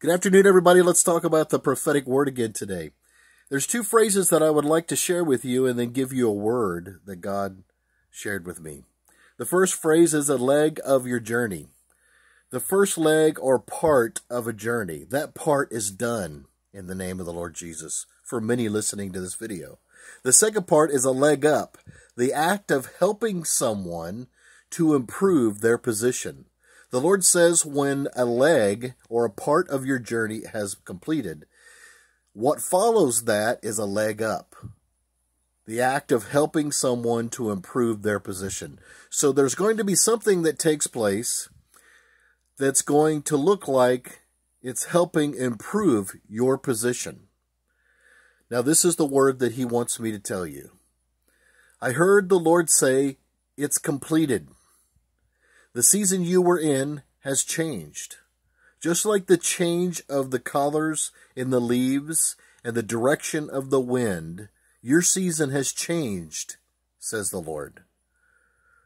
Good afternoon, everybody. Let's talk about the prophetic word again today. There's two phrases that I would like to share with you and then give you a word that God shared with me. The first phrase is a leg of your journey. The first leg or part of a journey. That part is done in the name of the Lord Jesus for many listening to this video. The second part is a leg up, the act of helping someone to improve their position. The Lord says, when a leg or a part of your journey has completed, what follows that is a leg up. The act of helping someone to improve their position. So there's going to be something that takes place that's going to look like it's helping improve your position. Now, this is the word that he wants me to tell you. I heard the Lord say, It's completed. The season you were in has changed. Just like the change of the colors in the leaves and the direction of the wind, your season has changed, says the Lord.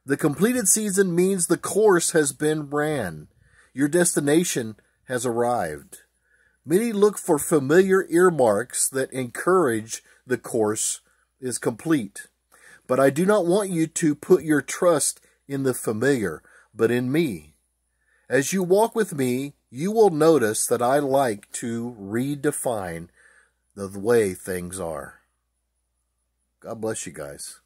The completed season means the course has been ran. Your destination has arrived. Many look for familiar earmarks that encourage the course is complete. But I do not want you to put your trust in the familiar but in me. As you walk with me, you will notice that I like to redefine the way things are. God bless you guys.